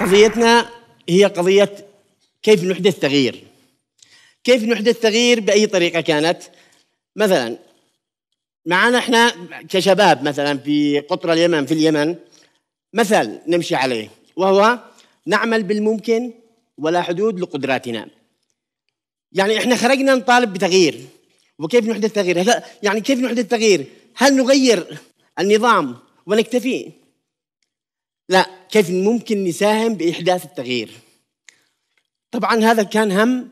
قضيتنا هي قضية كيف نحدث تغيير كيف نحدث تغيير بأي طريقة كانت مثلا معنا احنا كشباب مثلا في قطر اليمن في اليمن مثل نمشي عليه وهو نعمل بالممكن ولا حدود لقدراتنا يعني احنا خرجنا نطالب بتغيير وكيف نحدث تغيير يعني كيف نحدث تغيير هل نغير النظام ونكتفي لا كيف ممكن نساهم بإحداث التغيير طبعا هذا كان هم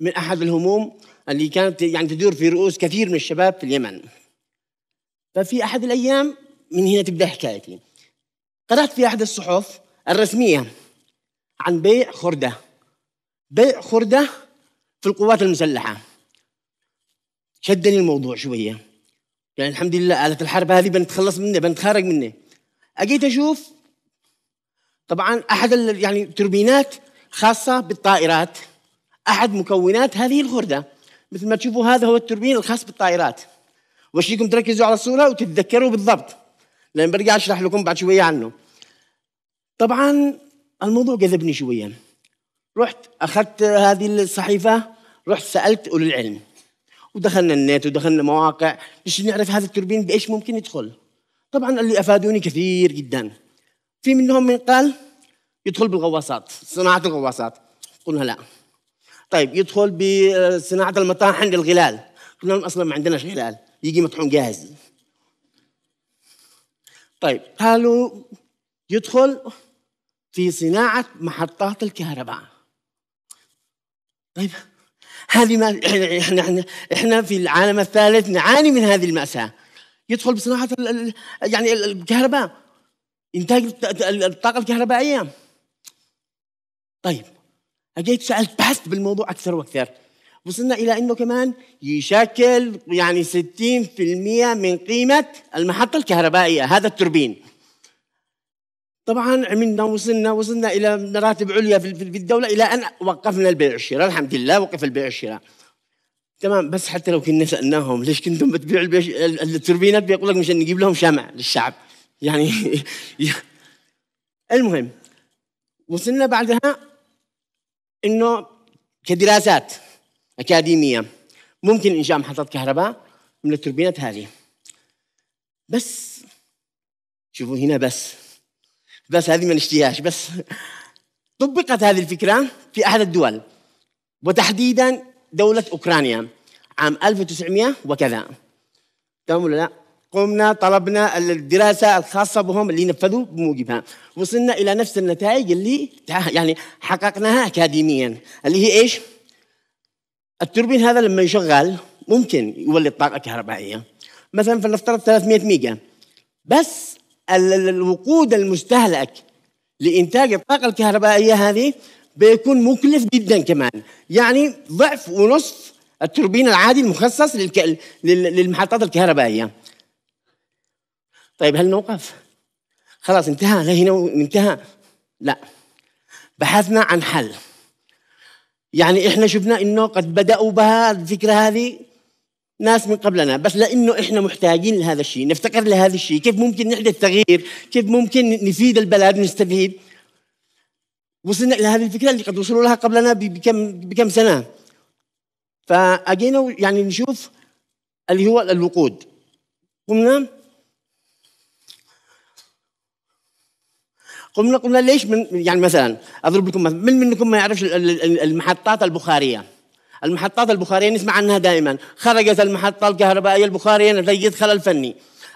من أحد الهموم اللي كانت يعني تدور في رؤوس كثير من الشباب في اليمن ففي أحد الأيام من هنا تبدأ حكايتي قرأت في أحد الصحف الرسمية عن بيع خردة بيع خردة في القوات المسلحة شدني الموضوع شوية يعني الحمد لله آلة الحرب هذه بنتخلص منه بنتخارج منه أجيت أشوف طبعا احد يعني توربينات خاصه بالطائرات احد مكونات هذه الخرده مثل ما تشوفوا هذا هو التوربين الخاص بالطائرات وشيكم تركزوا على الصوره وتتذكروا بالضبط لان برجع اشرح لكم بعد شويه عنه طبعا الموضوع جذبني شويه رحت اخذت هذه الصحيفه رحت سالت اولي العلم ودخلنا النت ودخلنا مواقع مش نعرف هذا التوربين بايش ممكن يدخل طبعا اللي افادوني كثير جدا في منهم من قال يدخل بالغواصات صناعة الغواصات قلنا لا طيب يدخل بصناعة المطاحن للغلال قلنا لهم أصلا ما عندناش غلال يجي مطحون جاهز طيب قالوا يدخل في صناعة محطات الكهرباء طيب هذه ما احنا احنا احنا في العالم الثالث نعاني من هذه المأساة يدخل بصناعة يعني الكهرباء إنتاج الطاقة الكهربائية طيب أجيت سألت بحثت بالموضوع أكثر وأكثر وصلنا إلى أنه كمان يشكل يعني 60% من قيمة المحطة الكهربائية هذا التوربين طبعا عملنا وصلنا وصلنا إلى مراتب عليا في الدولة إلى أن وقفنا البيع والشراء الحمد لله وقف البيع والشراء تمام بس حتى لو كنا سألناهم ليش كنتم بتبيعوا التوربينات بيقول لك مشان نجيب لهم شمع للشعب يعني المهم وصلنا بعدها انه كدراسات اكاديميه ممكن انشاء محطات كهرباء من التوربينات هذه بس شوفوا هنا بس بس هذه ما نشتيهاش بس طبقت هذه الفكره في احد الدول وتحديدا دوله اوكرانيا عام 1900 وكذا تمام ولا لا؟ قمنا طلبنا الدراسة الخاصة بهم اللي نفذوا بموجبها وصلنا إلى نفس النتائج اللي يعني حققناها أكاديميا اللي هي إيش؟ التوربين هذا لما يشغل ممكن يولد طاقة كهربائية مثلا فلنفترض 300 ميجا بس الوقود المستهلك لإنتاج الطاقة الكهربائية هذه بيكون مكلف جدا كمان يعني ضعف ونصف التوربين العادي المخصص للمحطات الكهربائية طيب هل نوقف؟ خلاص انتهى هنا انتهى لا بحثنا عن حل يعني احنا شفنا انه قد بداوا بها الفكره هذه ناس من قبلنا بس لانه احنا محتاجين لهذا الشيء نفتقر لهذا الشيء كيف ممكن نحدث تغيير كيف ممكن نفيد البلد نستفيد وصلنا الى هذه الفكره اللي قد وصلوا لها قبلنا بكم بكم سنه فاجينا يعني نشوف اللي هو الوقود قمنا قمنا قلنا ليش من يعني مثلا اضرب لكم مثلا من منكم ما يعرفش المحطات البخاريه المحطات البخاريه نسمع عنها دائما خرجت المحطه الكهربائيه البخاريه نتيجه خلل فني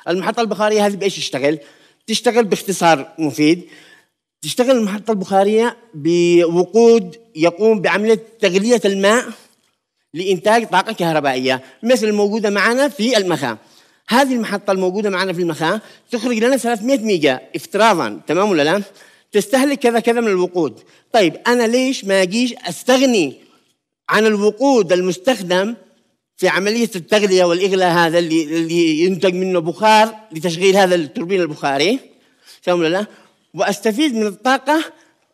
المحطه البخاريه هذه بايش تشتغل تشتغل باختصار مفيد تشتغل المحطه البخاريه بوقود يقوم بعمليه تغليه الماء لانتاج طاقه كهربائيه مثل الموجوده معنا في المخام هذه المحطة الموجودة معنا في المخاة تخرج لنا 300 ميجا افتراضا تمام ولا لا؟ تستهلك كذا كذا من الوقود طيب أنا ليش ما أجيش أستغني عن الوقود المستخدم في عملية التغلية والإغلاء هذا اللي, اللي ينتج منه بخار لتشغيل هذا التوربين البخاري تمام ولا لا؟ وأستفيد من الطاقة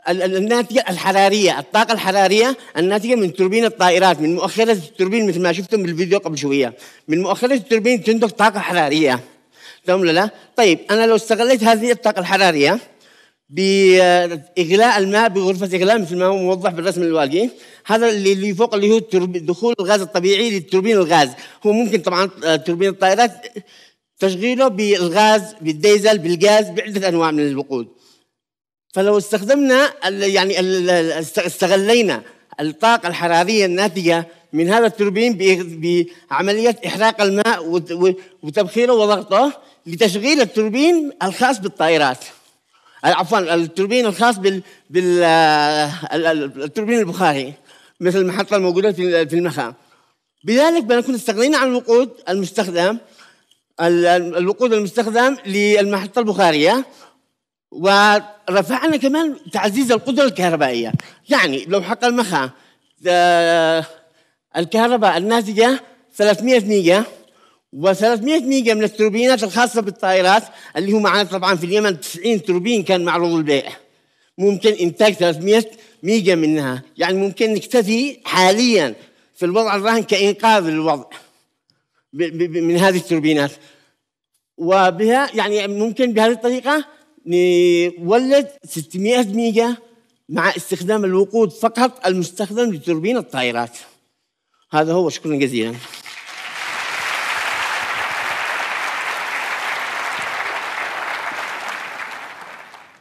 الناتجة الحرارية الطاقة الحرارية الناتجة من توربين الطائرات من مؤخرة التوربين مثل ما شفتم بالفيديو قبل شوية من مؤخرة التوربين تنتج طاقة حرارية تمام لا طيب أنا لو استغليت هذه الطاقة الحرارية بإغلاء الماء بغرفة إغلاء مثل ما هو موضح بالرسم الواقي هذا اللي فوق اللي هو دخول الغاز الطبيعي للتوربين الغاز هو ممكن طبعا آه، توربين الطائرات تشغيله بالغاز بالديزل بالغاز بعدة أنواع من الوقود فلو استخدمنا يعني استغلينا الطاقة الحرارية الناتجة من هذا التوربين بعملية إحراق الماء وتبخيره وضغطه لتشغيل التوربين الخاص بالطائرات عفوا التوربين الخاص بال, بال آه، التوربين البخاري مثل المحطة الموجودة في المخا بذلك بنكون استغنينا عن الوقود المستخدم الوقود المستخدم للمحطة البخارية ورفعنا كمان تعزيز القدرة الكهربائية يعني لو حق المخا آه، الكهرباء الناتجة 300 ميجا و300 ميجا من التوربينات الخاصة بالطائرات اللي هو معنا طبعا في اليمن 90 توربين كان معروض للبيع ممكن إنتاج 300 ميجا منها يعني ممكن نكتفي حاليا في الوضع الراهن كإنقاذ للوضع من هذه التوربينات وبها يعني ممكن بهذه الطريقة نولد 600 ميجا مع استخدام الوقود فقط المستخدم لتوربين الطائرات هذا هو شكرا جزيلا